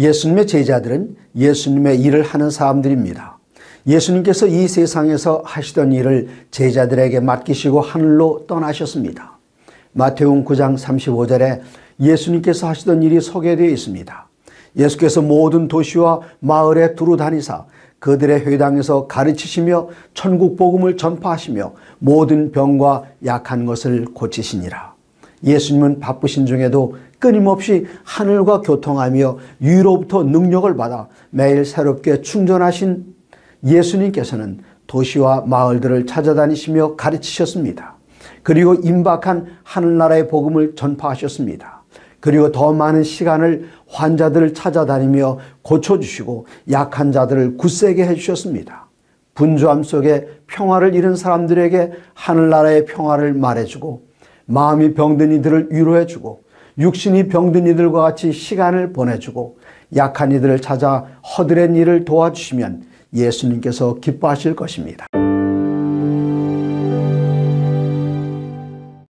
예수님의 제자들은 예수님의 일을 하는 사람들입니다. 예수님께서 이 세상에서 하시던 일을 제자들에게 맡기시고 하늘로 떠나셨습니다. 마태음 9장 35절에 예수님께서 하시던 일이 소개되어 있습니다. 예수께서 모든 도시와 마을에 두루 다니사 그들의 회당에서 가르치시며 천국 복음을 전파하시며 모든 병과 약한 것을 고치시니라. 예수님은 바쁘신 중에도 끊임없이 하늘과 교통하며 위로부터 능력을 받아 매일 새롭게 충전하신 예수님께서는 도시와 마을들을 찾아다니시며 가르치셨습니다. 그리고 임박한 하늘나라의 복음을 전파하셨습니다. 그리고 더 많은 시간을 환자들을 찾아다니며 고쳐주시고 약한 자들을 굳세게 해주셨습니다. 분주함 속에 평화를 잃은 사람들에게 하늘나라의 평화를 말해주고 마음이 병든 이들을 위로해주고 육신이 병든 이들과 같이 시간을 보내주고 약한 이들을 찾아 허드렛 일을 도와주시면 예수님께서 기뻐하실 것입니다.